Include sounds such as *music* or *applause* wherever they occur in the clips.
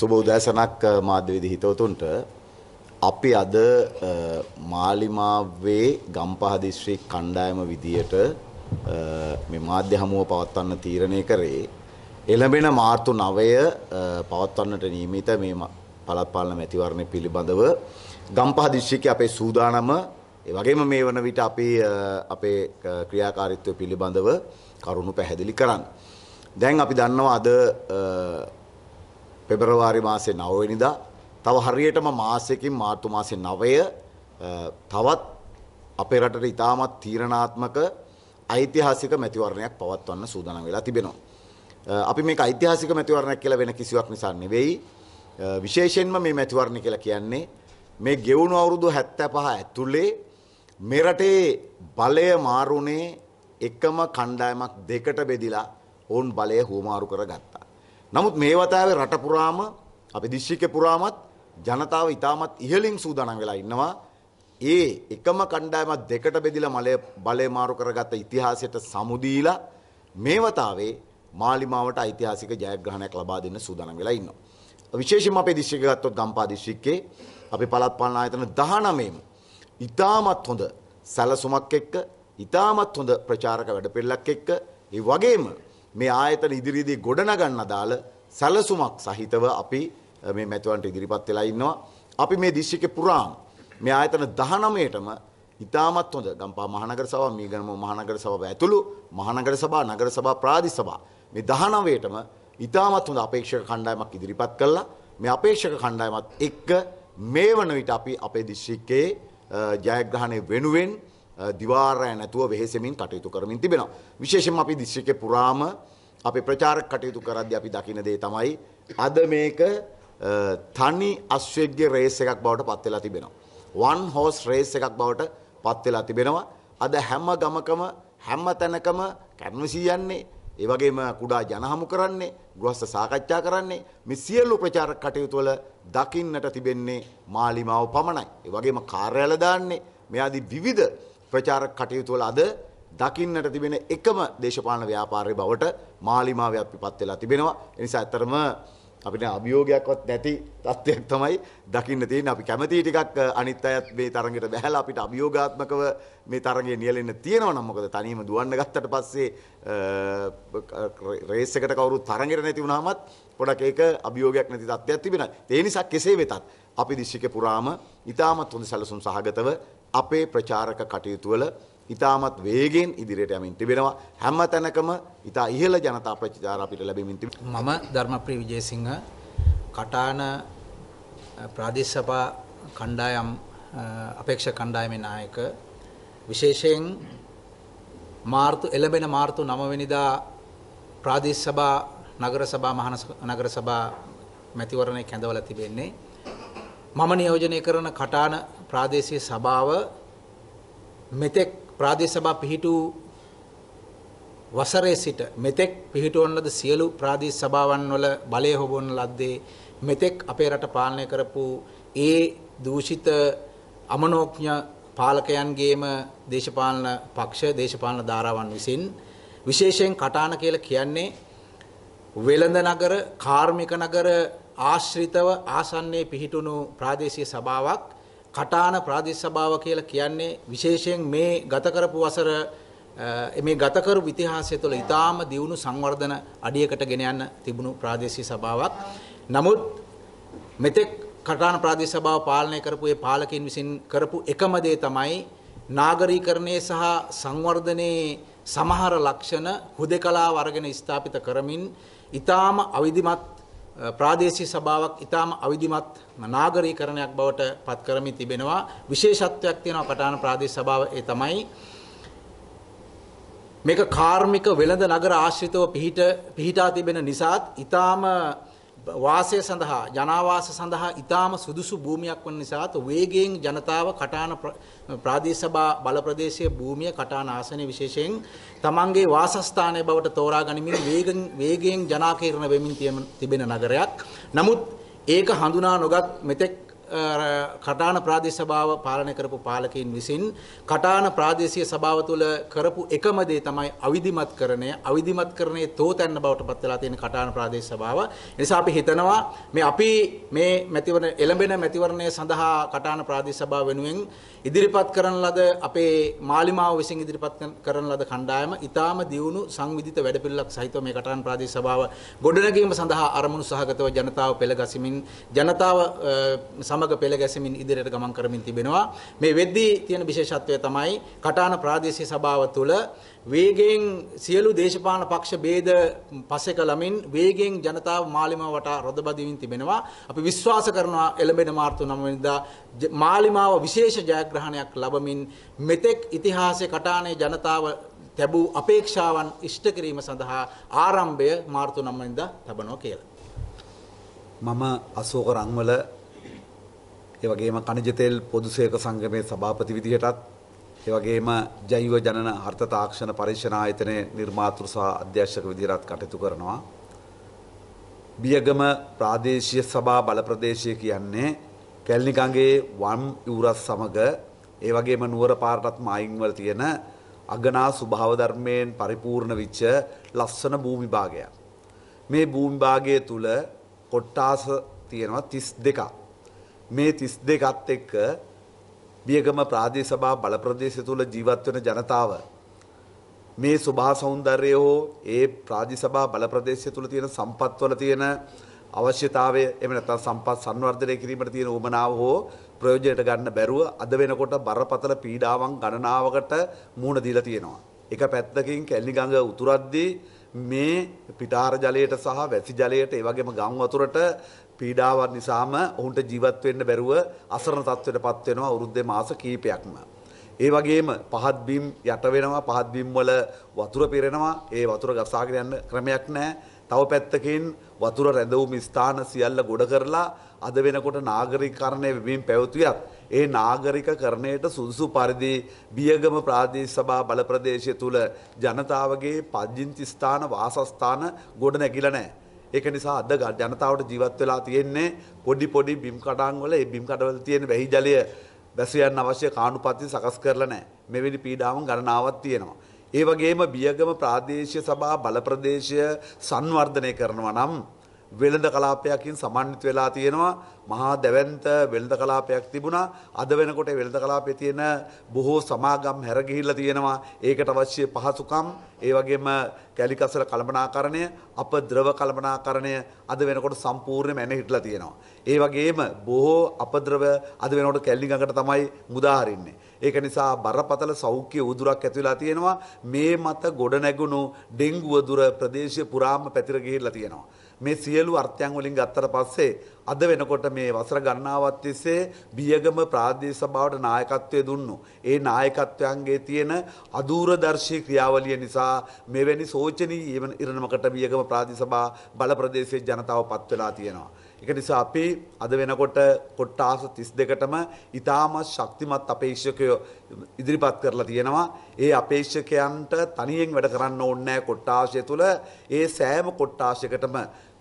සුබ උදෑසනක් මාධ්‍යවේදි හිතවතුන්ට අපි අද මාලිමාවේ ගම්පහ දිස්ත්‍රික් කණ්ඩායම විදියට මේ මාධ්‍ය හමුව පවත්වන්න තීරණය කරේ එළඹෙන මාර්තු 9 පවත්වන්නට නියමිත මේ පළාත් පාලන මැතිවරණය පිළිබඳව ගම්පහ දිස්ත්‍රික්කයේ අපේ සූදානම ඒ වගේම මේ වන විට අපි අපේ ක්‍රියාකාරීත්වය පිළිබඳව කරුණු පැහැදිලි කරන්න. දැන් අපි දන්නවා අද පෙබරවාරි මාසේ නවවෙනිදා තව හරියටම මාසයකින් මාර්තු මාසේ නවය තවත් අපේ රටට ඉතාමත් තීරණාත්මක ඓතිහාසික මැතිවරණයක් පවත්වන්න සූදානම් වෙලා තිබෙනවා. අපි මේක ඓතිහාසික මැතිවරණයක් කියලා වෙන කිසිවක් නිසා නෙවෙයි විශේෂයෙන්ම මේ මැතිවරණ කියලා කියන්නේ මේ ගෙවුණු අවුරුදු 75 ඇතුලේ මේ රටේ බලය මාරුනේ එකම කණ්ඩායමක් දෙකට බෙදිලා ඔවුන් බලය හුවමාරු කරගත්තා. නමුත් මේ වතාවේ රට පුරාම අපේ දිස්ත්‍රික්කේ පුරාමත් ජනතාව ඉතාමත් ඉහළින් සූදානම් වෙලා ඉන්නවා. ඒ එකම කණ්ඩායමක් දෙකට බෙදිලා මලය බලය මාරු කරගත්ත ඉතිහාසයට සමුදීලා මේ වතාවේ මාලිමාවට ඓතිහාසික ජයග්‍රහණයක් ලබා දෙන්න සූදානම් වෙලා ඉන්නවා. විශේෂයෙන්ම අපේ දිස්ත්‍රික්කය ගත්තොත් ගම්පා දිස්ත්‍රික්කයේ අපේ පළාත් පාලන ආයතන 19ම ඉතාමත් හොඳ සැලසුමක් එක්ක ඉතාමත් හොඳ ප්‍රචාරක වැඩපිළිවෙලක් එක්ක ඒ වගේම මේ ආයතන ඉදිරියේදී ගොඩනගන්න අදාළ සැලසුමක් සහිතව අපි මේ මැතිවන්ට ඉදිරිපත් වෙලා ඉන්නවා. අපි මේ දිස්ත්‍රික්කේ පුරාම මේ ආයතන 19ටම ඉතාමත් හොඳ ගම්පා මහනගර සභාව, මීගනම මහනගර සභාව ඇතුළු මහනගර සභා, නගර සභා, ප්‍රාදේශ සභා මේ 19ටම ඉතාමත් හොඳ අපේක්ෂක කණ්ඩායමක් ඉදිරිපත් කළා. මේ අපේක්ෂක කණ්ඩායමත් එක්ක මේ වන විට අපි අපේ දිස්ත්‍රික්කයේ ජයග්‍රහණය වෙනුවෙන් දිවාරය නැතුව වෙහෙසමින් කටයුතු කරමින් තිබෙනවා. විශේෂම අපි දිශ්‍රිකය පුරාම අපි ප්‍රචාරක කටයුතු කරද්දී අපි දකින දේ තමයි අද මේක තනි අශ්වේග්‍ය රේස් එකක් බවට පත් වෙලා තිබෙනවා. වන් හෝස් රේස් එකක් බවට පත් වෙලා තිබෙනවා. අද හැම ගමකම හැම තැනකම කර්මසී යන්නේ ඒ වගේම කුඩා ජනහමු කරන්නේ ගෘහස්ථ සාකච්ඡා කරන්නේ මේ සියලු ප්‍රචාර කටයුතු වල දකින්නට තිබෙන්නේ මාලිමාව පමණයි. ඒ වගේම කාර්යාල දාන්නේ මෙයාදී විවිධ ප්‍රචාර කටයුතු වල අද දකින්නට තිබෙන එකම දේශපාලන ව්‍යාපාරය බවට මාලිමාව අපිපත් වෙලා තිබෙනවා. ඒ නිසා ඇත්තරම අපිට අභියෝගයක්වත් නැති තත්ත්වයක් තමයි දකින්න තියෙන්නේ. අපි කැමති ටිකක් අනිත් අයත් මේ තරඟයට බැහැලා අපිට අභියෝගාත්මකව මේ තරඟය නියැලෙන්න තියෙනවා නම් මොකද තනියම දුවන්න ගත්තට පස්සේ රේස් එකට කවුරුත් තරඟයට නැති වුණාමත් පොඩක් ඒක අභියෝගයක් නැති තත්ත්වයක් තිබෙනවා. ඒ නිසා කෙසේ වෙතත් අපි දිස්ත්‍රික්කේ පුරාම ඉතාමත් හොඳ සැලසුම් සහගතව අපේ ප්‍රචාරක කටයුතු වල ඉතාමත් වේගෙන් ඉදිරියට යමින් තිබෙනවා හැම තැනකම ඉතා ඉහළ ජනතා ප්‍රචාර අපිට ලැබෙමින් තිබෙනවා මම ධර්මප්‍රිය විජේසිංහ කටාන ප්‍රාදේශ සභා කණ්ඩායම් අපේක්ෂක කණ්ඩායමේ නායක විශේෂයෙන් මාර්තු එළඹෙන මාර්තු 9 වෙනිදා ප්‍රාදේශ සභා නගර සභා මහනගර සභා මැතිවරණය කැඳවලා තිබෙන්නේ මම නියෝජනය කරන කටාන ප්‍රාදේශීය සභාව මෙතෙක් ප්‍රාදේශ සභා පිහිටු වසරේ සිට මෙතෙක් පිහිටවන ලද සියලු ප්‍රාදේශ සභාවන් වල බලය හොබවන ලද්දේ මෙතෙක් අපේ රට පාලනය කරපු ඒ දූෂිත අමනෝඥ පාලකයන්ගේම දේශපාලන පක්ෂ දේශපාලන ධාරාවන් විසින් විශේෂයෙන් කටාන කියලා කියන්නේ වෙළඳ නගර කාර්මික නගර ආශ්‍රිතව ආසන්නයේ පිහිටුණු ප්‍රාදේශීය සභාවක් කටාන ප්‍රාදේශ සභාව කියලා කියන්නේ විශේෂයෙන් මේ ගත කරපු වසර මේ ගත කරපු ඉතිහාසය තුළ ඊටාම දියුණු සංවර්ධන අඩියකට ගෙන යන්න තිබුණු ප්‍රාදේශීය සභාවක්. නමුත් මෙතෙක් කටාන ප්‍රාදේශ සභාව පාලනය කරපු ඒ පාලකයන් විසින් කරපු එකම දේ තමයි නාගරීකරණය සහ සංවර්ධනයේ සමහර ලක්ෂණ හුදකලාව අරගෙන ස්ථාපිත කරමින් ඊටාම අවිධිමත් ප්‍රාදේශීය සභාවක් ඊටාම අවිධිමත් නාගරීකරණයක් බවට පත් කරමින් තිබෙනවා විශේෂත්වයක් තියෙනවා කටාන ප්‍රාදේශ සභාව ඒ තමයි මේක කාර්මික වෙළඳ නගර ආශ්‍රිතව පිහිට පිහිටා තිබෙන නිසාත් ඊටාම වාසය සඳහා ජනාවාස සඳහා ඉතාම සුදුසු භූමියක් වන නිසාත් වේගයෙන් ජනතාව කටාන ප්‍රාදේශ සභා බල ප්‍රදේශයේ භූමිය කටාන ආසනයේ විශේෂයෙන් තමන්ගේ වාසස්ථානය බවට තෝරා ගනිමින් වේගෙන් වේගයෙන් ජනාකීර්ණ වෙමින් තිබෙන නගරයක්. නමුත් ඒක හඳුනා නොගත් මෙතෙක් කටාන ප්‍රාදේශ සභාව පාලනය කරපු පාලකයන් විසින් කටාන ප්‍රාදේශීය සභාව තුළ කරපු එකම දේ තමයි අවිධිමත්කරණය. අවිධිමත්කරණයේ තෝතැන්න බවට පත් වෙලා තියෙන කටාන ප්‍රාදේශ සභාව. ඒ නිසා අපි හිතනවා මේ අපි මේ මැතිවරණ එළඹෙන මැතිවරණය සඳහා කටාන ප්‍රාදේශ සභාව වෙනුවෙන් ඉදිරිපත් කරන ලද අපේ මාලිමාව විසින් ඉදිරිපත් කරන ලද කණ්ඩායම ඊටාම දියුණු සංවිධිත වැඩපිළිවෙලක් සහිතව මේ කටාන ප්‍රාදේශ සභාව ගොඩනැගීම සඳහා අරමුණු සහගතව ජනතාව පෙළ ගසිමින් ජනතාව සම සමග පෙළ ගැසමින් ඉදිරියට ගමන් කරමින් තිබෙනවා. මේ වෙද්දී තියෙන විශේෂත්වය තමයි කටාන ප්‍රාදේශීය සභාව තුළ වේගයෙන් සියලු දේශපාලන පක්ෂ ભેද පසෙක ළමින් වේගයෙන් ජනතාව මාලිමාව වටා රොදබදිමින් තිබෙනවා. අපි විශ්වාස කරනවා එළඹෙන මාර්තු 9 වෙනිදා මාලිමාව විශේෂ ජයග්‍රහණයක් ලැබමින් මෙතෙක් ඉතිහාසයේ කටානේ ජනතාව තැබූ අපේක්ෂාවන් ඉෂ්ට කිරීම සඳහා ආරම්භය මාර්තු 9 වෙනිදා තබනවා කියලා. මම අශෝක රංවල ඒ වගේම කණජ තෙල් පොදු සේවක සංගමේ සභාපති විදිහටත් ඒ වගේම ජෛව ජනන අර්ථ තාක්ෂණ පරීක්ෂණ ආයතනයේ නිර්මාතෘ සහ අධ්‍යක්ෂක විදිහටත් කටයුතු කරනවා. බියගම ප්‍රාදේශීය සභා බල ප්‍රදේශය කියන්නේ කැලණිකංගේ වම් යුරස් සමග ඒ වගේම නුවර පාරටත් මායින් වල තියෙන අගනා ස්වභාව ධර්මයෙන් පරිපූර්ණ විච්ච ලස්සන භූමි භාගයක්. මේ භූමි භාගය තුල කොට්ටාස තියෙනවා 32ක්. මේ 32ත් එක්ක බියගම ප්‍රාදේශ සභා බල ප්‍රදේශය තුල ජීවත් වෙන ජනතාව මේ සුභා సౌందර්යය හෝ ඒ ප්‍රාදේශ සභා බල ප්‍රදේශය තුල තියෙන සම්පත්වල තියෙන අවශ්‍යතාවය එහෙම නැත්නම් සම්පත් සංවර්ධනය කිරීමට තියෙන උවමනාව හෝ ප්‍රයෝජනයට ගන්න බැරුව අද වෙනකොට බරපතල පීඩාවන් ගණනාවකට මුහුණ දීලා තියෙනවා. එක පැත්තකින් කැලණිගඟ උතුරද්දී මේ පිටාර ජලයට සහ වැසි ජලයට ඒ වගේම ගම් වතුරට පීඩාවන් නිසාම ඔහුන්ට ජීවත් වෙන්න බැරුව අසරණ තත්ත්වයටපත් වෙනවා අවුරුද්දේ මාස කීපයක්ම. ඒ වගේම පහත් බිම් යට වෙනවා පහත් බිම් වල වතුර පිරෙනවා ඒ වතුර ගසාගෙන යන්න ක්‍රමයක් නැහැ. තව පැත්තකින් වතුර රැඳවුම් ස්ථාන සියල්ල ගොඩ කරලා අද වෙනකොට නාගරිකරණය වෙමින් පැවතියත් ඒ නාගරිකකරණයට සුදුසු පරිදි බියගම ප්‍රාදේශ සභා බල ප්‍රදේශය තුල ජනතාවගේ පජ්ජින්ති ස්ථාන වාසස්ථාන ගොඩ නැගිලා නැහැ. ඒක නිසා අද ජනතාවට ජීවත් වෙලා තියෙන්නේ පොඩි පොඩි බිම් කඩන් වල ඒ බිම් කඩවල තියෙන වැහි ජලය බැස යන්න අවශ්‍ය කාණුපත්ති සකස් කරලා නැහැ. මෙවැනි පීඩාවන් ගණනාවක් තියෙනවා. ඒ වගේම බියගම ප්‍රාදේශීය සභා බල ප්‍රදේශය සංවර්ධනය කරනවා නම් වෙළඳ කලාපයකින් සමන්විත වෙලා තියෙනවා මහා දැවැන්ත වෙළඳ කලාපයක් තිබුණා අද වෙනකොට වෙළඳ කලාපේ තියෙන බොහෝ සමාගම් හැර ගිහිල්ලා තියෙනවා ඒකට අවශ්‍ය පහසුකම් ඒ වගේම කැලිකසල කළමනාකරණය අප ද්‍රව කළමනාකරණය අද වෙනකොට සම්පූර්ණයෙන්ම එන හිටලා තියෙනවා ඒ වගේම බොහෝ අපද්‍රව අද වෙනකොට කැලණි ගඟට තමයි මුදා හරින්නේ ඒක නිසා බරපතල සෞඛ්‍ය උදුරක් ඇති වෙලා තියෙනවා මේ මත ගොඩ නැගුණු ඩෙන්ගුව දුර ප්‍රදේශය පුරාම පැතිර ගිහිල්ලා තියෙනවා මේ සියලු අර්ථයන් වලින් ගත්තට පස්සේ අද වෙනකොට මේ වසර ගණනාවක් තිස්සේ බියගම ප්‍රාදේශ සභාවට නායකත්වය දුන්නු. ඒ නායකත්වයන්ගේ තියෙන අදූරදර්ශී ක්‍රියාවලිය නිසා මෙවැනි සෝචනීය ඉරණමකට බියගම ප්‍රාදේශ සභා බල ප්‍රදේශයේ ජනතාව පත් වෙලා තියෙනවා. ඒක නිසා අපි අද වෙනකොට කොට්ටාස 32ටම ඉතාමත් ශක්තිමත් අපේක්ෂකයෝ ඉදිරිපත් කරලා තියෙනවා. ඒ අපේක්ෂකයන්ට තනියෙන් වැඩ කරන්න ඕනේ නැහැ කොට්ටාසය තුල. ඒ සෑම කොට්ටාසයකටම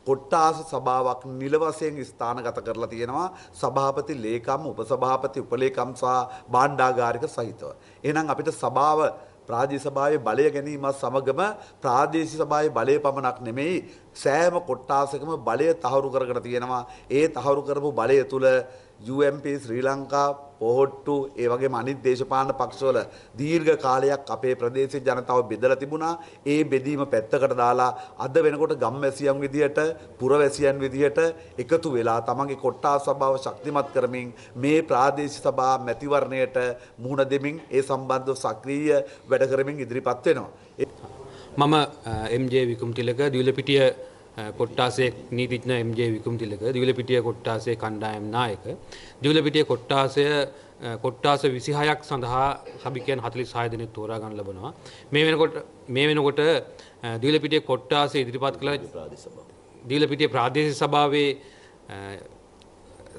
කොට්ටාස සභාවක් නිල වශයෙන් ස්ථානගත කරලා තියෙනවා සභාපති ලේකම් උපසභාපති උපලේකම් සහ භාණ්ඩාගාරික සහිතව. එහෙනම් අපිට සභාව ප්‍රාදේශ සභාවේ බලය ගැනීමත් සමගම ප්‍රාදේශීය සභාවේ බලය පමණක් නෙමෙයි සෑම කොට්ටාසකම බලය තහවුරු කරගෙන තියෙනවා. ඒ තහවුරු කරපු බලය තුල UMP ශ්‍රී ලංකා පොහොට්ටු ඒ වගේම අනිත් දේශපාලන පක්ෂවල දීර්ඝ කාලයක් අපේ ප්‍රදේශයේ ජනතාව බෙදලා තිබුණා. ඒ බෙදීම පැත්තකට දාලා අද වෙනකොට ගම්වැසියන් විදියට, පුරවැසියන් විදියට එකතු වෙලා තමන්ගේ කොට්ටාස් සභාව ශක්තිමත් කරමින් මේ ප්‍රාදේශීය සභා මැතිවරණයට මුහුණ දෙමින් ඒ සම්බන්ධව සක්‍රීය වැඩ කරමින් ඉදිරිපත් වෙනවා. මම එම්ජේ විකුම්ටිලක දියුලපිටිය කොට්ටාසේ නීතිඥ MJ විකුම්තිලක දිවිලපිටිය කොට්ටාසේ කණ්ඩායම් නායක දිවිලපිටිය කොට්ටාසය කොට්ටාස 26ක් සඳහා සභිකයන් 46 දෙනෙක් තෝරා ගන්න ලබනවා මේ වෙනකොට මේ වෙනකොට දිවිලපිටිය කොට්ටාසේ ඉදිරිපත් කළ දිවිලපිටිය ප්‍රාදේශීය සභාවේ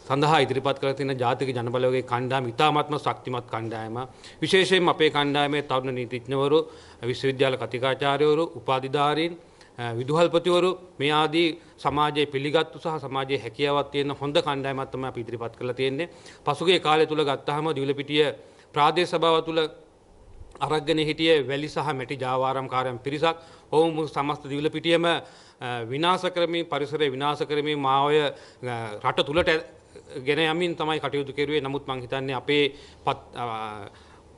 සඳහා ඉදිරිපත් කර තියෙන ජාතික ජනබලවගේ කණ්ඩායම ඉතාමත්ම ශක්තිමත් කණ්ඩායම විශේෂයෙන් අපේ කණ්ඩායමේ තරුණ නීතිඥවරු විශ්වවිද්‍යාල කතිකාචාර්යවරු උපාධිධාරීන් විදුහල්පතිවරු මේ ආදී සමාජයේ පිළිගත්තු සහ සමාජයේ හැකියාවක් තියෙන හොඳ කණ්ඩායමක් තමයි අපි ඉදිරිපත් කරලා තියෙන්නේ. පසුගිය කාලය තුල ගත්තාම දිවුලපිටිය ප්‍රාදේශ සභාව තුල අරගෙන හිටියේ වැලි සහ මැටි ජාවාරම්කාරයන් පිරිසක් ඔවුන් සමස්ත දිවුලපිටියම විනාශ කරමින් පරිසරය විනාශ කරමින් මාවය රට තුලට ගෙන යමින් තමයි කටයුතු කෙරුවේ. නමුත් මම හිතන්නේ අපේ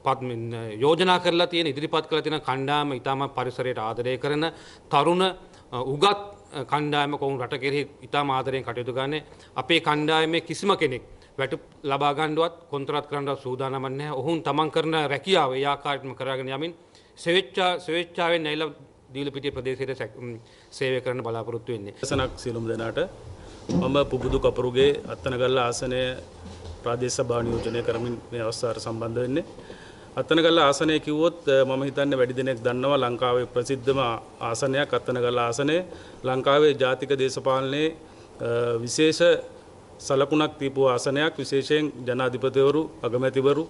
පත් යෝජනා කරලා තියෙන ඉදිරිපත් කළ තියෙන කණ්ඩායම ඉතාම පරිසරයට ආදරය කරන තරුණ උගත් කණ්ඩායම කොවුන් රට කෙරෙහි ඉතා ආදරයෙන් කටයුතු ගන්නේ අපේ කණ්ඩායමේ කිසිම කෙනෙක් වැට ලබා ගන්නවත් කොන්ත්‍රාත් කරන්නවත් සූදානම් නැහැ. ඔවුන් තමන් කරන රැකියාව ඒ ආකාරයටම කරගෙන යමින් ස්වේච්ඡා ස්වේච්ඡාවෙන් ඇවිල්ලා දීලපිටිය ප්‍රදේශයට සේවය කරන්න බලාපොරොත්තු වෙන්නේ. සනක් සියලුම දෙනාට මම පුබුදු කපරුගේ අත්තනගල්ල ආසනය ප්‍රාදේශ සභා නියෝජනය කරමින් මේ අවස්ථාවට සම්බන්ධ වෙන්නේ. අත්තනගල්ල ආසනය කිව්වොත් මම හිතන්නේ වැඩි දෙනෙක් දන්නවා ලංකාවේ ප්‍රසිද්ධම ආසනයක් අත්තනගල්ල ආසනය ලංකාවේ ජාතික දේශපාලනයේ විශේෂ සලකුණක් තිබූ ආසනයක් විශේෂයෙන් ජනාධිපතිවරු අගමැතිවරු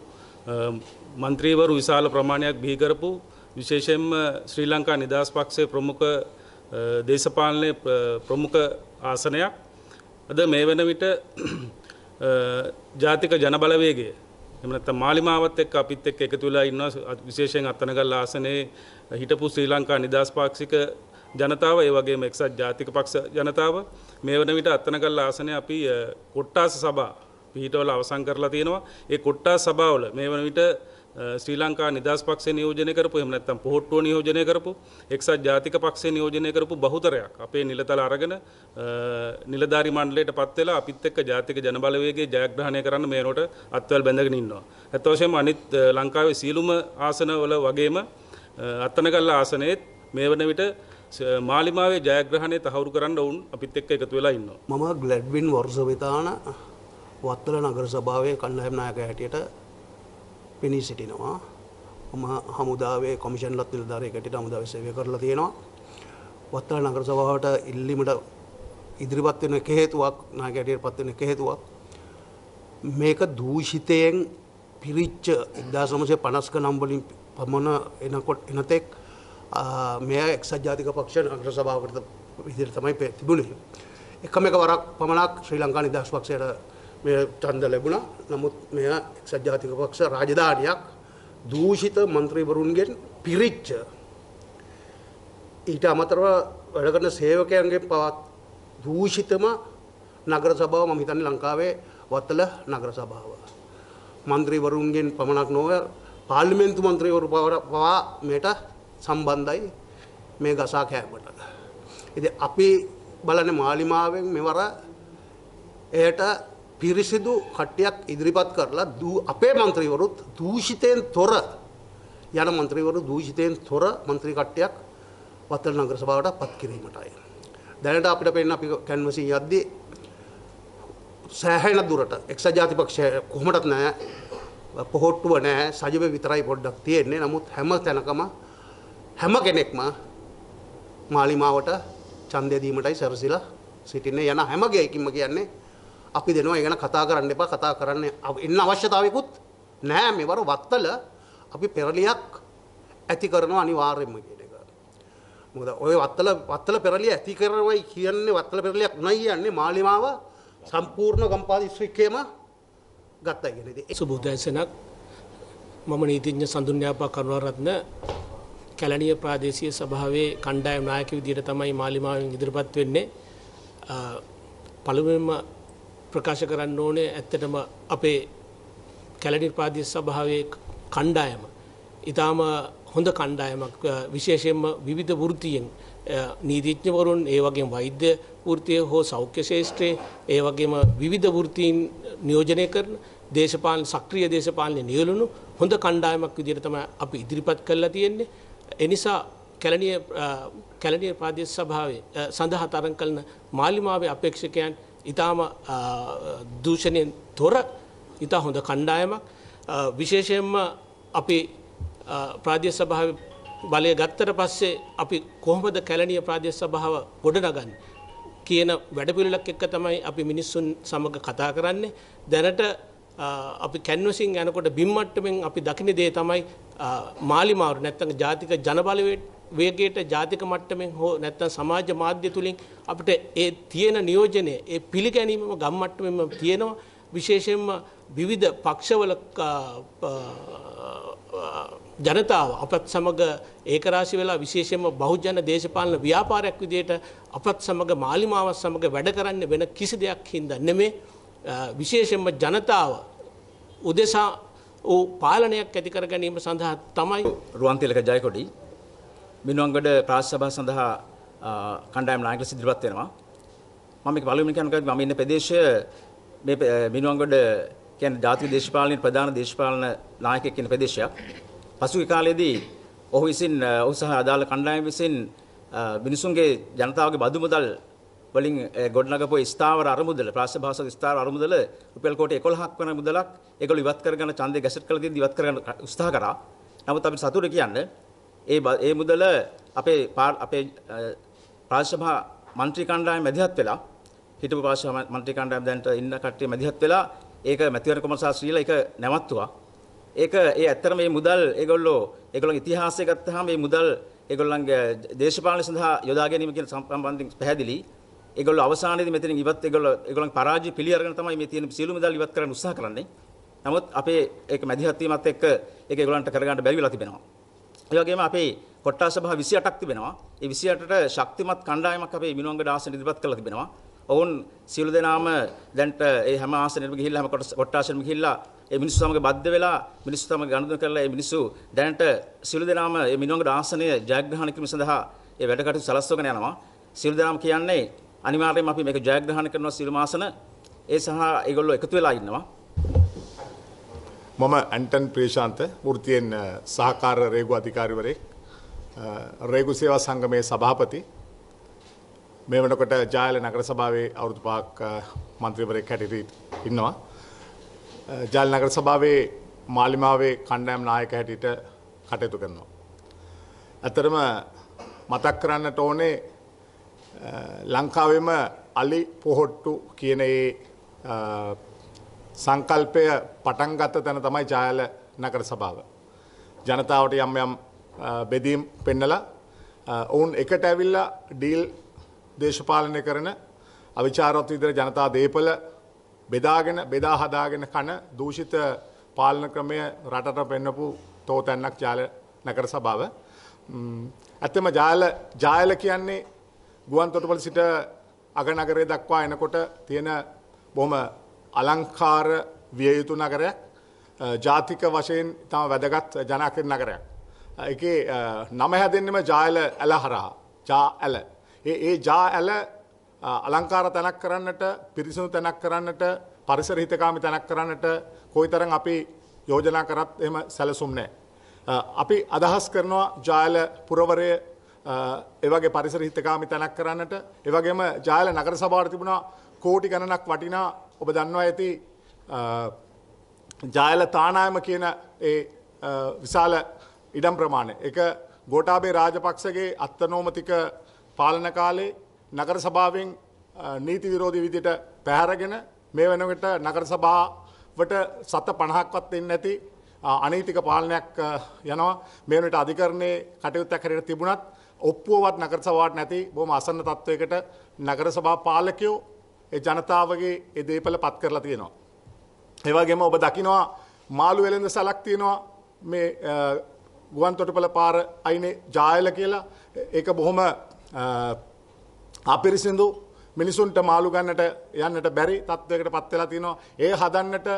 මන්ත්‍රීවරු විශාල ප්‍රමාණයක් බිහි කරපු විශේෂයෙන්ම ශ්‍රී ලංකා නිදහස් පක්ෂයේ ප්‍රමුඛ දේශපාලනයේ ප්‍රමුඛ ආසනයක් අද මේ වෙන විට ජාතික ජනබලවේගය එහෙම නැත්නම් මාලිමාවත් එක්ක අපිත් එක්ක එකතු වෙලා ඉන්නවා විශේෂයෙන් අත්තනගල්ල ආසනයේ හිටපු ශ්‍රී ලංකා නිදහස් පාක්ෂික ජනතාව ඒ වගේම එක්සත් ජාතික පක්ෂ ජනතාව මේ වන විට අත්තනගල්ල ආසනයේ අපි කොට්ටාස සභා පිහිටවල අවසන් කරලා තියෙනවා ඒ කොට්ටාස සභාවල මේ වන විට ශ්‍රී ලංකා නිදහස් පක්ෂේ නියෝජනය කරපු එහෙම නැත්නම් පොහොට්ටුව නියෝජනය කරපු එක්සත් ජාතික පක්ෂේ නියෝජනය කරපු බහුතරයක් අපේ නිලතල අරගෙන නිලධාරි මණ්ඩලයට පත් වෙලා අපිත් එක්ක ජාතික ජනබලවේගයේ ජයග්‍රහණය කරන්න මේනොට අත්වල බැඳගෙන ඉන්නවා. ඇත්ත වශයෙන්ම අනිත් ලංකාවේ සියලුම ආසනවල වගේම අත්තනගල්ල ආසනයේත් මේ වන විට මාලිමාවේ ජයග්‍රහණය තහවුරු කරන්න ඔවුන් අපිත් එක්ක එකතු වෙලා ඉන්නවා. මම ග්ලැඩ්වින් වර්ෂවිතාන වත්තල නගර සභාවේ කණ්ඩායම් නායකයා හැටියට පෙනී සිටිනවා ම හමුදාවේ කොමිෂන්ලත් නිලධාරයකට අමුදාව සේවය කරලා තියෙනවා වත්තල නගර සභාවට ඉල්ලිමට ඉදිරිපත් වෙන හේතුවක් නායකයට පත්වෙන හේතුවක් මේක දූෂිතයෙන් පිරිච්ච ඉදා සමසය පනස්ක නම්බලින් පමණ එනකොට එනතෙක් මෙය එක්සත් ජාතික පක්ෂ අග්‍ර සභාවට විදිර තමයි තිබුණේ එකම එක වරක් පමණක් ශ්‍රී ලංකා නිදහස් පක්ෂයට මේ ඡන්ද ලැබුණා. නමුත් මෙය එක්සත් ජාතික පක්ෂ රාජධානියක් දූෂිත മന്ത്രിවරුන්ගෙන් පිරිච්ච ඊට අමතරව වැඩ කරන සේවකයන්ගෙන් පවත් දූෂිතම නගර සභාව මම හිතන්නේ ලංකාවේ වත්තල නගර සභාව. മന്ത്രിවරුන්ගෙන් පමණක් නොව පාර්ලිමේන්තු മന്ത്രിවරු පවා මේට සම්බන්ධයි මේ ගසා කෑමට. ඉතින් අපි බලන්නේ මාලිමාවෙන් මෙවර එයට පිරිසිදු කට්ටියක් ඉදිරිපත් කරලා අපේ මන්ත්‍රීවරුත් දූෂිතයෙන් තොර යන මන්ත්‍රීවරු දූෂිතයෙන් තොර මන්ත්‍රී කට්ටයක් වත්තල නගර සභාවට පත් කිරීමටයි. දැනට අපිට පෙන්න අපි කැන්වසින් යද්දී සෑහෙන දුරට එක්ස ජාතිපක්ෂය කොහොමටත් නෑ පොහොට්ටුව නෑ සජව විතරයි පොඩ්ඩක් තියෙන්නේ නමුත් හැම තැනකම හැම කෙනෙක්ම මාලිමාවට ඡන්දය දීමටයි සරසිලා සිටින්නේ යන හැම ගේකින්ම කියන්නේ අපි දෙනවා ඒ ගැන කතා කරන්න එපා කතා කරන්න එන්න අවශ්‍යතාවයකුත් නැහැ මෙවර වත්තල අපි පෙරලියක් ඇති කරනවා අනිවාර්යයෙන්ම කියන එක. මොකද ওই වත්තල වත්තල පෙරලිය ඇති කරනවයි කියන්නේ වත්තල පෙරලියක් නයි කියන්නේ මාලිමාව සම්පූර්ණ ගම්පා දිස්ත්‍රික්කයේම ගත්තා කියන ඉතින් සුබුදැසනක් මම නීතිඥ සඳුන්‍යාපා කරුණාරත්න කැලණිය ප්‍රාදේශීය සභාවේ කණ්ඩායම් නායක විදිහට තමයි මාලිමාවෙන් ඉදිරිපත් වෙන්නේ. පළමුවෙන්ම ප්‍රකාශ කරන්න ඕනේ ඇත්තටම අපේ කැලඩිපාදි සභාවේ කණ්ඩායම. ඉතාම හොඳ කණ්ඩායමක් විශේෂයෙන්ම විවිධ වෘතියෙන් නීතිඥවරුන් ඒ වගේ වෛද්‍ය වෘතිය හෝ සෞඛ්‍ය ශේෂත්‍රයේ ඒ වගේම විවිධ වෘතීන් නියෝජනය කරන දේශපාලන සක්‍රීය දේශපාලනය නියලුණු හොඳ කණ්ඩායමක් විදිහට තමයි අපි ඉදිරිපත් කරලා තියෙන්නේ. ඒ නිසා කැලණිය කැලණිය ප්‍රාදේශ සභාවේ සඳහා තරඟ කළන මාලිමාවේ අපේක්ෂකයන් ඉතාම දූෂණයෙන් තොර ඉතා හොඳ කණ්ඩායමක් විශේෂයෙන්ම අපි ප්‍රාධ්‍ය සභාව බලය ගත්තට පස්සේ අපි කොහොමද කැලනිය ප්‍රාදේශ සභාව ගොඩනගන්න කියන වැඩපිළිලක් එක්ක තමයි අපි මිනිස්සුන් සමග කතා කරන්නේ දැනට අපි කැන්වසින් යනකොට බිම්මට්ටමෙන් අපි දකින දේ තමයි මාලිමාරු නැත්තඟ ජාතික ජනබලවේට වේගයට ජාතික මට්ටමින් හෝ නැත්නම් සමාජ මාධ්‍ය තුලින් අපිට ඒ තියෙන නියෝජනය ඒ පිළිගැනීමම ගම් මට්ටමෙම තියෙනවා විශේෂයෙන්ම විවිධ පක්ෂවල ජනතාව අපත් සමග ඒකරාශි වෙලා විශේෂයෙන්ම බහුජන දේශපාලන ව්‍යාපාරයක් විදිහට අපත් සමග මාලිමාවත් සමග වැඩ කරන්න වෙන කිසි දෙයක් හින්දා නෙමේ විශේෂයෙන්ම ජනතාව උදෙසා පාලනයක් ඇති කර ගැනීම සඳහා තමයි රුවන්තිලක ජයකොඩි මිනුවන්ගඩ ප්‍රාශ් සභා සඳහා කණ්ඩායම් නායකල සිදිරිපත් වෙනවා. මම මේක පළවෙනි කියන කෙනෙක් මම ඉන්න ප්‍රදේශය මේ මිනුවන්ගඩ කියන්නේ ජාතික දේශපාලනයේ ප්‍රධාන දේශපාලන නායකයෙක් කියන ප්‍රදේශයක්. පසුගිය කාලයේදී ඔහු විසින් ඔහු සහ අදාළ කණ්ඩායම විසින් මිනිසුන්ගේ ජනතාවගේ බදු මුදල් වලින් ගොඩනගපු ස්ථාවර අරමුදල ප්‍රාශ්‍ය භාෂක ස්ථාවර අරමුදල රුපියල් කෝටි 11ක් වන මුදලක් ඒගොල්ලෝ ඉවත් කරගෙන ඡන්දේ ගැසට් කළ දේදී ඉවත් කරගන්න උත්සාහ කරා. නමුත් අපි සතුටු කියන්නේ ඒ ඒ මුදල අපේ අපේ ප්‍රාශභා මන්ත්‍රී කණ්ඩායම මැදිහත් වෙලා හිටපු ප්‍රාශභා මන්ත්‍රී කණ්ඩායම දැන්ට ඉන්න කට්ටිය මැදිහත් වෙලා ඒක මැතිවරණ කොමසාස්ත්‍රීලා ඒක නැවතුවා. ඒක ඒ ඇත්තටම මේ මුදල් ඒගොල්ලෝ ඒගොල්ලන්ගේ ඉතිහාසය ගත්තාම මේ මුදල් ඒගොල්ලන්ගේ දේශපාලන සඳහා යොදා ගැනීම කියන සම්බන්ධයෙන් පැහැදිලි. ඒගොල්ලෝ අවසානයේදී මෙතනින් ඉවත් ඒගොල්ලෝ ඒගොල්ලන්ගේ පරාජය පිළි අරගෙන තමයි මේ තියෙන සියලු මුදල් ඉවත් කරන්න උත්සාහ කරන්නේ. නමුත් අපේ ඒක මැදිහත් වීමත් එක්ක ඒක ඒගොල්ලන්ට කරගන්න බැරි වෙලා තිබෙනවා. ඒ වගේම අපේ කොට්ටාස සභා 28ක් තිබෙනවා. ඒ 28ට ශක්තිමත් කණ්ඩායමක් අපේ මිනුවන්ගඩ ආසනෙ ඉදිරිපත් කරලා තිබෙනවා. ඔවුන් සියලු දෙනාම දැන්ට ඒ හැම ආසනෙම ගිහිල්ලා හැම කොට්ටාසෙම ගිහිල්ලා ඒ මිනිස්සු සමග බද්ධ වෙලා මිනිස්සු සමග ගනුදෙනු කරලා ඒ මිනිස්සු දැනට සියලු දෙනාම මේ මිනුවන්ගඩ ආසනය ජයග්‍රහණය කිරීම සඳහා ඒ වැඩ කටයුතු සලස්වගෙන යනවා. සියලු දෙනාම කියන්නේ අනිවාර්යයෙන්ම අපි මේක ජයග්‍රහණය කරනවා සියලු ආසන. ඒ සහ ඒගොල්ලෝ එකතු වෙලා ඉන්නවා. මම ඇන්ටන් ප්‍රේශාන්ත වෘතියෙන් සහකාර රේගු අධිකාරිවරේ රේගු සේවා සංගමයේ සභාපති මේ වෙනකොට ජායල නගර සභාවේ අවුරුදු පහක් මන්ත්‍රීවරයෙක් හැටියට ඉන්නවා ජායල නගර සභාවේ මාලිමාවේ කණ්ඩායම් නායක හැටියට කටයුතු කරනවා ඇත්තරම මතක් කරන්නට ඕනේ ලංකාවෙම අලි පොහොට්ටු කියන ඒ සංකල්පය පටන් ගත්ත තැන තමයි ජායල නගර සභාව. ජනතාවට යම් යම් බෙදීම් පෙන්නලා ඔවුන් එකට ඇවිල්ලා ඩීල් දේශපාලනය කරන අවිචාරවත් විදිහට ජනතා දේපල බෙදාගෙන බෙදා හදාගෙන කන දූෂිත පාලන ක්‍රමය රටට පෙන්නපු තෝතැන්නක් ජාල නගර සභාව. ඇත්තම ජාල ජායල කියන්නේ ගුවන් තොටුපළ සිට අගනගරය දක්වා එනකොට තියෙන බොහොම අලංකාර විය යුතු නගරයක් ජාතික වශයෙන් තම වැදගත් ජනාකර නගරයක්. එක නම හැදෙන්න්නම ජායල ඇල හරහා ජා ඇල. ඒ ජා ඇල අලංකාර තැනක් කරන්නට පිරිසුණු තැනක් කරන්නට පරිසර හිතකාමි තැනක් කරන්නට කොයිතරන් අපි යෝජනා කරත් එම සැලසුම් නෑ. අපි අදහස් කරනවා ජායල පුරවරය ඒවගේ පරිසර හිතකාමි තැනක් කරන්නට ඒවගේම ජායල නගර සභාර තිබුණා කෝටි ගණනක් වටිනා ඔබ දන්නවා ඇති ජායල තානායම කියන ඒ විශාල ඉඩම් ප්‍රමාණය. එක ගෝටාබේ රාජපක්ෂගේ අත්තනෝමතික පාලන කාලේ නගර සභාවෙන් නීති විරෝධී විදිට පැහැරගෙන මේ වෙනකට නගර සභාවට සත පණහක්වත් එන්න ඇති අනීතික පාලනයක් යනවා මේනට අධිකරණය කටයුත්තක් කරට තිබුණත් ඔප්පුුවත් නකර සවාට නැති බොම අසන්න තත්ත්වයකට නගර සභා පාලකයෝ ඒ ජනතාවගේ ඒ දේපල පත් කරලා තියෙනවා. ඒ වගේම ඔබ දකිනවා මාළු වෙළඳ සලක් තියෙනවා මේ ගුවන් තොටුපළ පාර අයිනේ ජායල කියලා ඒක බොහොම අපිරිසිදු මිනිසුන්ට මාළු ගන්නට යන්නට බැරි තත්ත්වයකට පත් වෙලා තිනවා. ඒ හදන්නට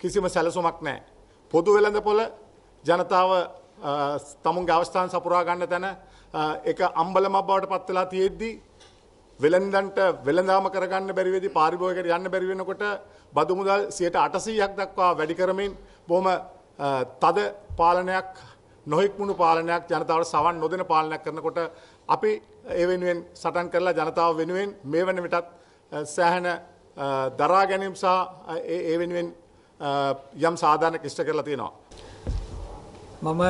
කිසිම සැලසුමක් නැහැ. පොදු වෙළඳ පොළ ජනතාව තමුන්ගේ අවස්ථාන් සපුරා ගන්න තැන එක අම්බලමක් බවට පත් වෙලා තියෙද්දී වෙළඳන්ට වෙළඳාම කරගන්න බැරිවෙදි පාරිභෝගයට යන්න බැරි වෙනකොට බදු මුදල් 800ක් දක්වා වැඩි කරමින් බොහොම තද පාලනයක් නොහික්මුණු පාලනයක් ජනතාවට සවන් නොදෙන පාලනයක් කරනකොට අපි ඒ වෙනුවෙන් සටන් කරලා ජනතාව වෙනුවෙන් මේ වන විටත් සෑහෙන දරා ගැනීම සහ ඒ වෙනුවෙන් යම් සාධාරණයක් ඉෂ්ට කරලා තියෙනවා. මම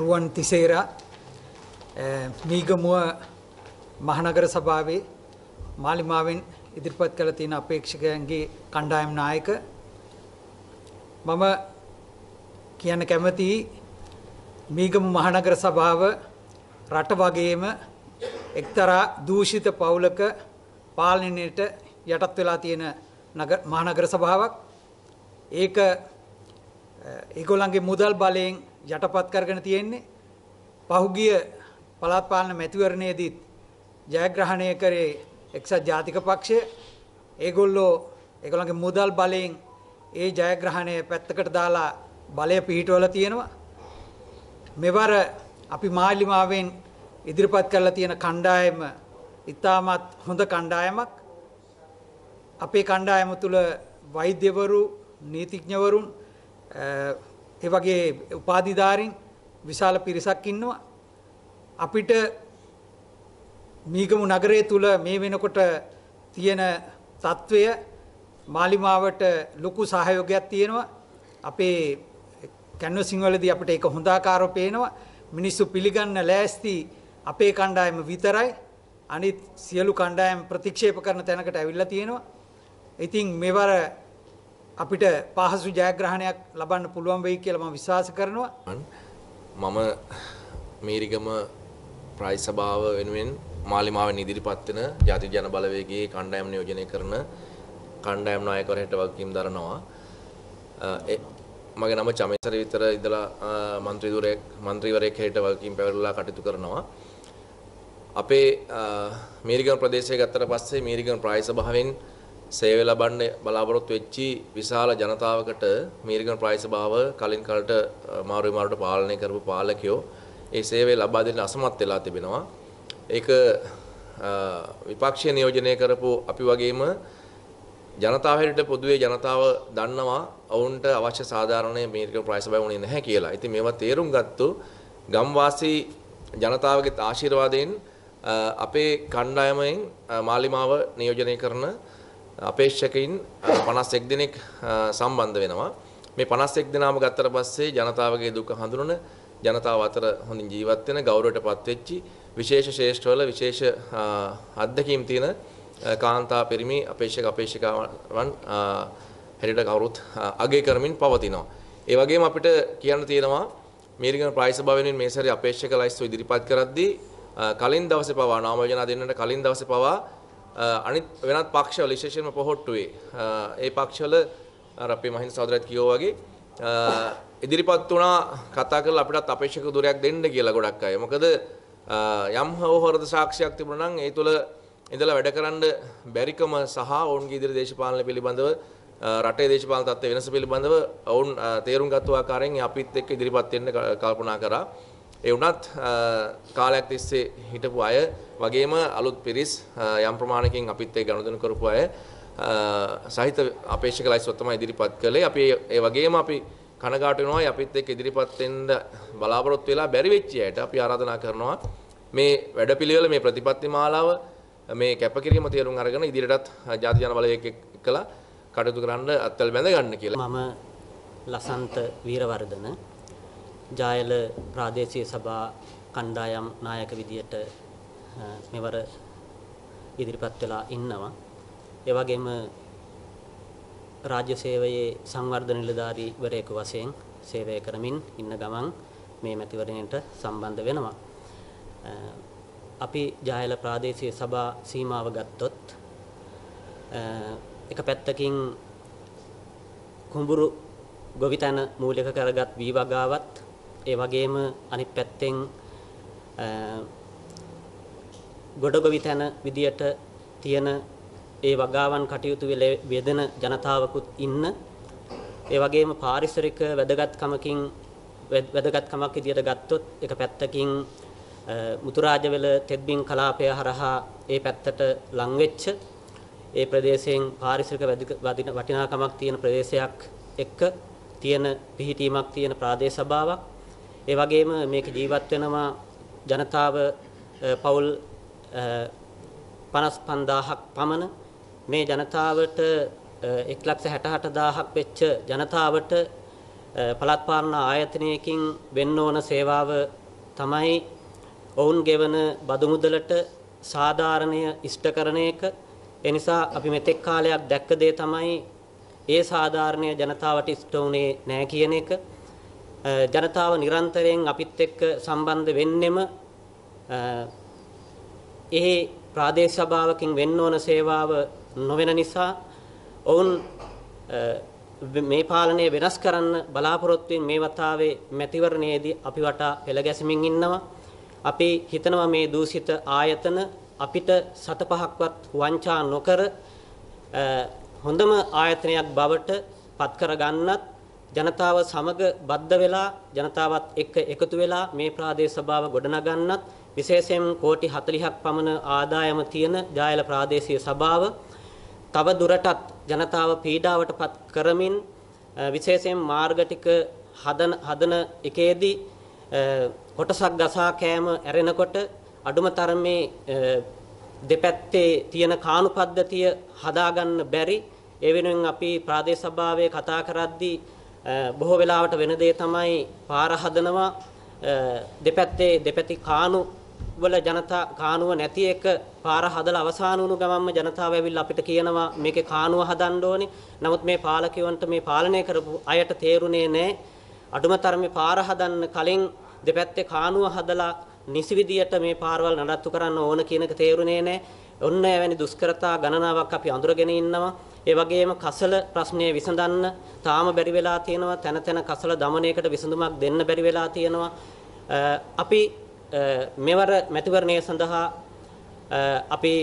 රුවන් තිසේරා මීගමුව මහනගර සභාවේ මාලිමාවෙන් ඉදිරිපත් කළ තියෙන අපේක්ෂකයන්ගේ කණ්ඩායම් නායක මම කියන්න කැමතියි මීගමු මහනගර සභාව රට වගේම එක්තරා දූෂිත පවුලක පාලනයට යටත් වෙලා තියෙන මහනගර සභාවක් ඒක ඒගොල්ලන්ගේ මුදල් බලයෙන් යටපත් කරගෙන තියෙන්නේ පහුගිය පළාත් පාලන මැතිවරණයේදීත් ජයග්‍රහණය කරේ එක්සත් ජාතික පක්ෂය. ඒගොල්ලෝ ඒගොල්ලන්ගේ මුදල් බලයෙන් ඒ ජයග්‍රහණය පැත්තකට දාලා බලය පිහිටවල තියෙනවා. මෙවර අපි මාලිමාවෙන් ඉදිරිපත් කරලා තියෙන කණ්ඩායම ඉතාමත් හොඳ කණ්ඩායමක්. අපේ කණ්ඩායම තුළ වෛද්‍යවරු, නීතිඥවරුන්, ඒ වගේ උපාධිධාරීන් විශාල පිරිසක් ඉන්නවා. අපිට මීගමු නගරය තුල මේ වෙනකොට තියෙන తත්වය මාලිමාවට ලොකු සහයෝගයක් තියෙනවා. අපේ කැන්වසින් වලදී අපිට ඒක හොඳ ආකාරව පේනවා. මිනිස්සු පිළිගන්න ලෑස්ති අපේ කණ්ඩායම විතරයි. අනිත් සියලු කණ්ඩායම් ප්‍රතික්ෂේප කරන තැනකට ඇවිල්ලා තියෙනවා. ඉතින් මෙවර අපිට පහසු ජයග්‍රහණයක් ලබන්න පුළුවන් වෙයි කියලා මම විශ්වාස කරනවා. මම මේරිගම ප්‍රයිස් සභාව වෙනුවෙන් මාලිමාවෙන් ඉදිරිපත් වෙන ජාතික ජන බලවේගයේ කණ්ඩායම නියෝජනය කරන කණ්ඩායම් නායකවරයාට වගකීම් දරනවා. මගේ නම චමේසර විතර ඉඳලා മന്ത്രിදුරෙක් മന്ത്രിවරයෙක් හැට වගකීම් පැවරලා කටයුතු කරනවා. අපේ මීරිගම ප්‍රදේශය ගත්තට පස්සේ මීරිගම ප්‍රාය සභාවෙන් සේවය ලබන්න බලාපොරොත්තු වෙච්චි විශාල ජනතාවකට මීරිගම ප්‍රාය සභාව කලින් කලට මාරු මාරුට පාලනය කරපු පාලකයෝ ඒ සේවය ලබා දෙන්න අසමත් වෙලා තිබෙනවා. ඒක විපක්ෂය නියෝජනය කරපු අපි වගේම ජනතාව හැට පොදුවේ ජනතාව දන්නවා ඔවුන්ට අවශ්‍ය සාධාරණය මේක ප්‍රයිස් බය වුණේ නැහැ කියලා. ඉතින් මේවා තේරුම් ගත්තු ගම්වාසී ජනතාවගේ ආශිර්වාදයෙන් අපේ කණ්ඩායමෙන් මාලිමාව නියෝජනය කරන අපේක්ෂකයින් 51 දෙනෙක් සම්බන්ධ වෙනවා. මේ 51 දෙනාම ගත්තට පස්සේ ජනතාවගේ දුක හඳුනන ජනතාව අතර හොඳින් ජීවත් වෙන ගෞරවයටපත් වෙච්චි විශේෂ ශේෂ්ඨවල විශේෂ අත්දැකීම් තියෙන කාන්තා පිරිමි අපේක්ෂක අපේක්ෂකවන් හැටියට කවුරුත් අගය කරමින් පවතිනවා. ඒ වගේම අපිට කියන්න තියෙනවා මේරිගන ප්‍රයිස් භාවනෙන් මේ සැරේ අපේක්ෂක ලයිස්තු ඉදිරිපත් කරද්දී කලින් දවසේ පවා නාම යෝජනා දෙන්නට කලින් දවසේ පවා අනිත් වෙනත් පක්ෂවල විශේෂයෙන්ම පොහොට්ටුවේ ඒ පක්ෂවල අර අපේ මහින්ද සහෝදරයත් කියෝ වගේ ඉදිරිපත් වුණා කතා කරලා අපිටත් අපේක්ෂක දුරයක් දෙන්න කියලා ගොඩක් අය. මොකද යම් හෝ හොරද සාක්ෂියක් තිබුණා නම් ඒ තුළ ඉඳලා වැඩ කරන්න බැරිකම සහ ඔවුන්ගේ ඉදිරි දේශපාලන පිළිබඳව රටේ දේශපාලන තත්ත්වය වෙනස පිළිබඳව ඔවුන් තේරුම් ගත්තු ආකාරයෙන් අපිත් එක්ක ඉදිරිපත් වෙන්න කල්පනා කරා. ඒ වුණත් කාලයක් තිස්සේ හිටපු අය වගේම අලුත් පිරිස් යම් ප්‍රමාණකින් අපිත් එක්ක ගනුදෙනු කරපු අය සහිත අපේක්ෂක ලයිස්ව තමයි ඉදිරිපත් කළේ. අපි ඒ වගේම අපි කනගාටු වෙනවා අපිත් එක්ක ඉදිරිපත් වෙන්න බලාපොරොත්තු වෙලා බැරි වෙච්ච අයට අපි ආරාධනා කරනවා මේ වැඩපිළිවෙල මේ ප්‍රතිපත්ති මාලාව මේ කැපකිරීම තේරුම් අරගෙන ඉදිරියටත් ජාති ජන බලය එක්කලා කටයුතු කරන්න අත්වල බැඳ ගන්න කියලා. මම ලසන්ත වීරවර්ධන ජායල ප්‍රාදේශීය සභා කණ්ඩායම් නායක විදියට මෙවර ඉදිරිපත් වෙලා ඉන්නවා. ඒ වගේම රාජ්‍ය සේවයේ සංවර්ධන නිලධාරීවරයෙකු වශයෙන් සේවය කරමින් ඉන්න ගමන් මේ මැතිවරණයට සම්බන්ධ වෙනවා. අපි ජයල ප්‍රාදේශීය සභා සීමාව ගත්තොත් එක පැත්තකින් කුඹුරු ගොවිතැන මූලික කරගත් වී වගාවත් ඒ වගේම අනිත් පැත්තෙන් ගොඩ ගොවිතැන විදියට තියෙන ඒ වගාවන් කටයුතු වේදෙන ජනතාවකුත් ඉන්න ඒ වගේම පාරිසරික වැදගත්කමකින් වැදගත්කමක් විදියට ගත්තොත් එක පැත්තකින් මුතුරාජවල තෙත්බිම් කලාපය හරහා ඒ පැත්තට ලං වෙච්ච ඒ ප්‍රදේශයෙන් පාරිසරික වටිනාකමක් තියෙන ප්‍රදේශයක් එක්ක තියෙන පිහිටීමක් තියෙන ප්‍රාදේශ සභාවක් ඒ වගේම මේක ජීවත් වෙනවා ජනතාව පවුල් 55000ක් පමණ මේ ජනතාවට 1,68,000ක් වෙච්ච ජනතාවට පළාත් පාලන ආයතනයකින් වෙන්න ඕන සේවාව තමයි ඔවුන් ගෙවන බදු මුදලට සාධාරණය ඉෂ්ට කරන එක. ඒ නිසා අපි මෙතෙක් කාලයක් දැක්ක දේ තමයි ඒ සාධාරණය ජනතාවට ඉෂ්ට වුණේ නැහැ කියන එක. ජනතාව නිරන්තරයෙන් අපිත් එක්ක සම්බන්ධ වෙන්නෙම ඒ ප්‍රාදේශ සභාවකින් වෙන්න ඕන සේවාව නොවන නිසා ඔවුන් මේ පාලනය වෙනස් කරන්න බලාපොරොත්තු මේ වතාවේ මැතිවරණයේදී අපි වටා පෙළ ගැසෙමින් ඉන්නවා. අපි හිතනවා මේ දූෂිත ආයතන අපිට සත පහක්වත් වංචා නොකර හොඳම ආයතනයක් බවට පත් කරගන්නත් ජනතාව සමග බද්ධ වෙලා ජනතාවත් එක්ක එකතු වෙලා මේ ප්‍රාදේශ සභාව ගොඩනගන්නත් විශේෂයෙන් කෝටි 40ක් පමණ ආදායම තියෙන ජායල ප්‍රාදේශීය සභාව තව දුරටත් ජනතාව පීඩාවටපත් කරමින් විශේෂයෙන් මාර්ග ටික හදන හදන එකේදී කොටසක් ගසා කෑම ඇරෙනකොට අඩුම තරමේ දෙපැත්තේ තියෙන කානු පද්ධතිය හදාගන්න බැරි ඒ වෙනුවෙන් අපි ප්‍රාදේශ සභාවේ කතා කරද්දී බොහෝ වෙලාවට වෙන දේ තමයි පාර හදනවා දෙපැත්තේ දෙපැති කානු වල ජනතා කානුව නැති එක පාර හදලා අවසාන වුණු ගමන්ම ජනතාව ඇවිල්ලා අපිට කියනවා මේකේ කානුව හදන්න ඕනේ. නමුත් මේ පාලකයන්ට මේ පාලනය කරපු අයට තේරුනේ නැහැ. අඩුම තරමේ පාර හදන්න කලින් දෙපැත්තේ කානුව හදලා නිසි විදියට මේ පාරවල් නඩත්තු කරන්න ඕන කියන එක තේරුනේ නැහැ. ඔන්න එවැනි දුෂ්කරතා ගණනාවක් අපි අඳුරගෙන ඉන්නවා. ඒ වගේම කසල ප්‍රශ්නය විසඳන්න තාම බැරි වෙලා තියෙනවා. තන තන කසල দমনයකට විසඳුමක් දෙන්න බැරි වෙලා තියෙනවා. අපි මෙවර මැතිවරණය සඳහා අපි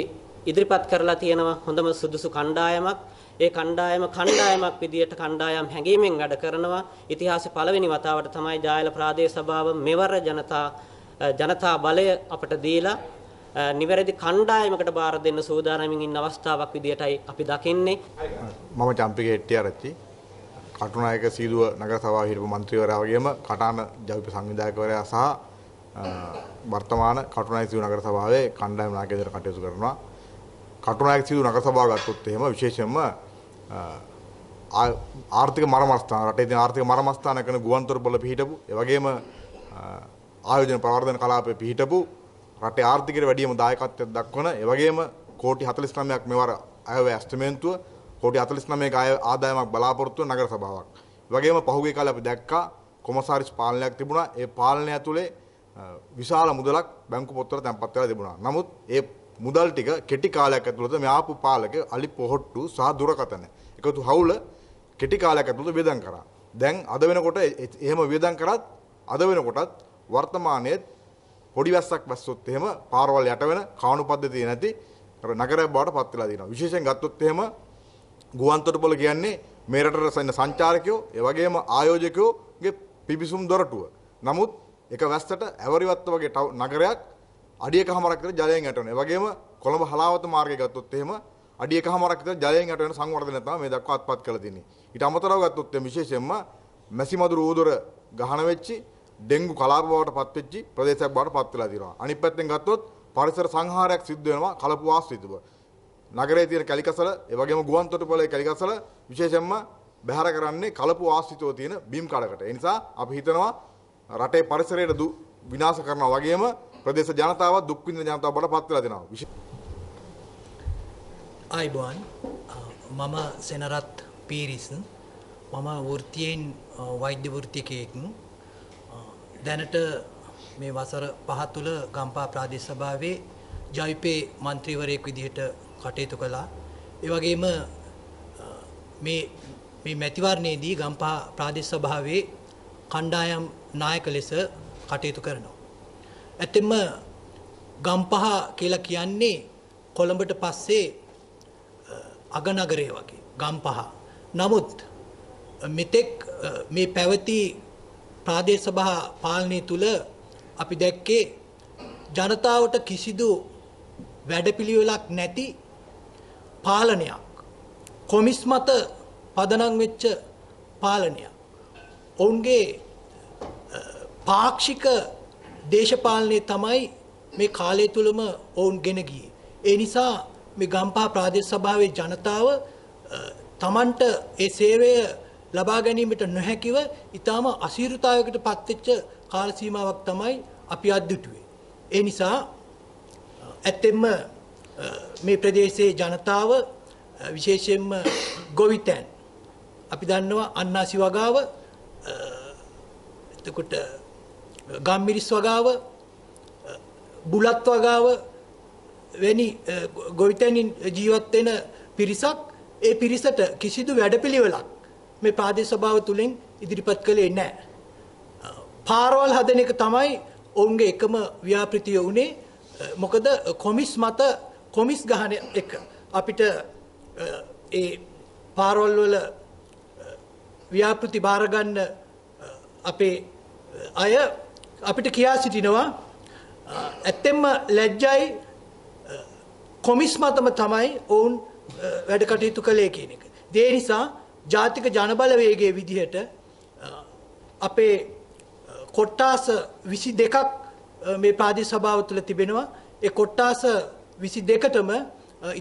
ඉදිරිපත් කරලා තියෙනවා හොඳම සුදුසු කණ්ඩායමක්. ඒ කණ්ඩායම කණ්ඩායමක් විදියට කණ්ඩායම් හැඟීමෙන් වැඩ කරනවා. ඉතිහාසයේ පළවෙනි වතාවට තමයි ජායල ප්‍රාදේශ සභාව මෙවර ජනතා ජනතා බලය අපට දීලා නිවැරදි කණ්ඩායමකට බාර දෙන්න සූදානමින් ඉන්න අවස්ථාවක් විදියටයි අපි දකින්නේ. මම චම්පිගේ හෙට්ටිආරච්චි කටුනායක සීදුව නගර සභාවේ හිටපු මන්ත්‍රීවරයා වගේම කටාන ජවිප සංවිධායකවරයා සහ වර්තමාන කටුනායක සිව් නගර සභාවේ කණ්ඩායම නායකයෙකුට කටයුතු කරනවා. කටුනායක සිව් නගර සභාව ගත්තොත් එහෙම විශේෂයෙන්ම ආර්ථික මරමස්ථාන රටේ තියෙන ආර්ථික මරමස්ථාන කරන ගුවන්තොටුපොළ පිහිටපු ඒ වගේම ආයෝජන ප්‍රවර්ධන කලාපයේ පිහිටපු රටේ ආර්ථිකයට වැඩිම දායකත්වයක් දක්වන ඒ වගේම කෝටි 49ක් මෙවර අයවැය ඇස්තමේන්තුව කෝටි 49ක අය ආදායමක් බලාපොරොත්තු වෙන නගර සභාවක්. ඒ වගේම පහුගිය කාලේ අපි දැක්කා කොමසාරිස් පාලනයක් තිබුණා. ඒ පාලනය ඇතුලේ විශාල මුදලක් බැංකු පොත්වල තැන්පත් වෙලා තිබුණා. නමුත් ඒ මුදල් ටික කෙටි කාලයක් ඇතුළත මේ ආපු පාලක අලි පොහොට්ටු සහ දුරකතන එකතු හවුල කෙටි කාලයක් ඇතුළත වේදම් කරා. දැන් අද වෙනකොට එහෙම වේදම් කරත් අද වෙනකොටත් වර්තමානයේ පොඩි වැස්සක් වැස්සොත් එහෙම පාරවල් යට වෙන කාණු පද්ධතිය නැති නගරයක් බවට පත් වෙලා තියෙනවා. විශේෂයෙන් ගත්තොත් එහෙම ගුවන්තොටුපොළ කියන්නේ මේ රටට සංචාරකයෝ ඒ වගේම ආයෝජකයෝගේ පිවිසුම් දොරටුව. නමුත් එක වැස්සට ඇවරිවත්ත වගේ නගරයක් අඩියක හමරක් කර ජලයෙන් යටවන. ඒ වගේම කොළඹ හලාවත මාර්ගය ගත්තොත් එහෙම අඩියක හමරක් කර ජලයෙන් යටවන සංවර්ධනය තමයි මේ දක්වා අත්පත් කරලා තින්නේ. ඊට අමතරව ගත්තොත් විශේෂයෙන්ම මැසිමදුරු ඌදොර ගහන වෙච්චි ඩෙංගු කලාප බවට පත් වෙච්චි ප්‍රදේශයක් බවට පත් වෙලා තියෙනවා. අනිත් පැත්තෙන් ගත්තොත් පරිසර සංහාරයක් සිද්ධ වෙනවා කලපු ආශ්‍රිතව. නගරයේ තියෙන කැලිකසල, ඒ වගේම ගුවන්තොටුපළේ කැලිකසල විශේෂයෙන්ම බැහැර කරන්නේ කලපු ආශ්‍රිතව තියෙන බිම් කඩකට. ඒ නිසා අපි හිතනවා රටේ පරිසරයට විනාශ කරනවා වගේම ප්‍රදේශ ජනතාව දුක් විඳින ජනතාව බවට පත් වෙලා දෙනවා. ආයිබෝන් uh, මම සෙනරත් පීරිස් මම වෘත්තියෙන් uh, වෛද්‍ය වෘත්තිකයෙක් uh, දැනට මේ වසර පහ තුල ගම්පා ප්‍රාදේශ සභාවේ ජවිපේ മന്ത്രിවරයෙක් විදිහට කටයුතු කළා. ඒ වගේම මේ මේ මැතිවරණයේදී ගම්පා ප්‍රාදේශ සභාවේ කණ්ඩායම් නායක ලෙස කටයුතු කරනවා. ඇත්තෙම ගම්පහ කියලා කියන්නේ කොළඹට පස්සේ අගනගරය වගේ ගම්පහ. නමුත් මෙතෙක් මේ පැවති ප්‍රාදේශ සභා පාලනය තුල අපි දැක්කේ ජනතාවට කිසිදු වැඩපිළිවෙලක් නැති පාලනයක්. කොමිස් මත පදනම් වෙච්ච පාලනයක්. ඔවුන්ගේ පාක්ෂික දේශපාලනය තමයි මේ කාලය තුළම ඔවුන් ගෙන ගියේ. ඒ නිසා මේ ගම්පා ප්‍රාදේශ සභාවේ ජනතාව තමන්ට ඒ සේවය ලබා ගැනීමට නොහැකිව ඊටාම අසීරුතාවයකට පත්වෙච්ච කාල සීමාවක් තමයි අපි අද්දුටුවේ. ඒ නිසා ඇත්තෙන්ම මේ ප්‍රදේශයේ ජනතාව විශේෂයෙන්ම ගොවිතැන් අපි දන්නවා අන්නාසි වගාව එතකොට ගම්මිරිස් වගාව බුලත් වගාව වැනි ගොවිතැනින් ජීවත් වෙන පිරිසක් ඒ පිරිසට කිසිදු වැඩපිළිවෙලක් මේ ප්‍රාදේශ සභාව තුලින් ඉදිරිපත් කළේ නැහැ. පාරවල් හදන එක තමයි ඔවුන්ගේ එකම ව්‍යාපෘතිය උනේ. මොකද කොමිස් මත කොමිස් ගහන එක අපිට ඒ පාරවල් වල ව්‍යාපෘති බාර ගන්න අපේ අය අපිට කියා සිටිනවා ඇත්තෙන්ම ලැජ්ජයි කොමිස් මතම තමයි ඔවුන් වැඩ කටයුතු කළේ කියන එක. දේ නිසා ජාතික ජනබලවේගයේ විදිහට අපේ කොට්ටාස 22ක් මේ ප්‍රාදේශ සභාව තුළ තිබෙනවා. ඒ කොට්ටාස 22ටම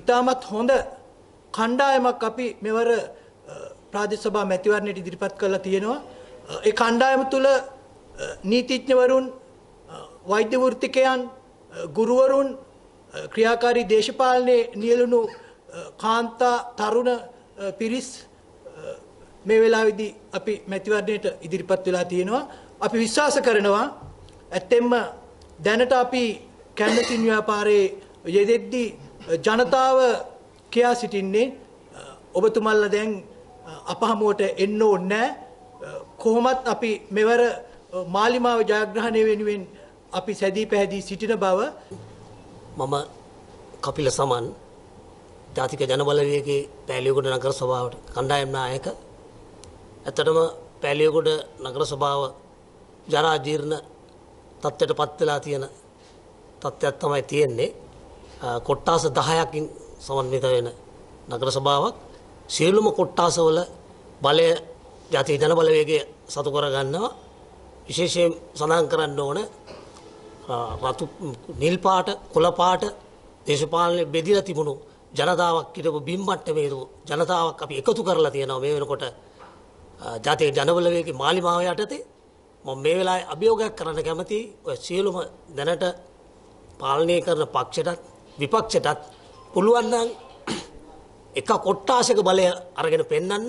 ඉතාමත් හොඳ කණ්ඩායමක් අපි මෙවර ප්‍රාදේශ සභා මැතිවරණයට ඉදිරිපත් කරලා තියෙනවා. ඒ කණ්ඩායම තුළ නීතිඥවරුන් වෛද්‍ය වෘත්තිකයන් ගුරුවරුන් ක්‍රියාකාරී දේශපාලනයේ නියලුණු කාන්තා තරුණ පිරිස් මේ වෙලාවේදී අපි මැතිවරණයට ඉදිරිපත් වෙලා තියෙනවා. අපි විශ්වාස කරනවා ඇත්තෙන්ම දැනට අපි කැමතින් ව්‍යාපාරයේ යෙදෙද්දී ජනතාව කියා සිටින්නේ ඔබතුමල්ලා දැන් අපහමුවට එන්න ඕනේ කොහොමත් අපි මෙවර මාලිමාව ජයග්‍රහණය වෙනුවෙන් අපි සැදී පැහැදී සිටින බව මම කපිල සමන් ජාතික ජනබලවේගේ පැලියගොඩ නගර සභාවට කණ්ඩායම් නායක ඇත්තටම පැලියගොඩ නගර සභාව ජරා ජීර්ණ තත්ත්වයට පත් වෙලා තියෙන තත්ත්වයක් තමයි තියෙන්නේ කොට්ටාස 10කින් සමන්විත වෙන නගර සභාවක් සියලුම කොට්ටාසවල බලය ජාතික ජනබලවේගය සතු කරගන්නවා විශේෂයෙන් සඳහන් කරන්න ඕන රතු නිල් පාට කොළ පාට දේශපාලනේ බෙදිලා තිබුණු ජනතාවක් හිටපු බිම් මට්ටමේ ජනතාවක් අපි එකතු කරලා තියෙනවා මේ වෙනකොට ජාතික ජනබල වේගයේ මාලිමාව යටතේ මම මේ වෙලාවේ අභියෝගයක් කරන්න කැමති ඔය සියලුම දැනට පාලනය කරන පක්ෂයටත් විපක්ෂයටත් පුළුවන් නම් *clears throat* එක කොට්ටාසක බලය අරගෙන පෙන්වන්න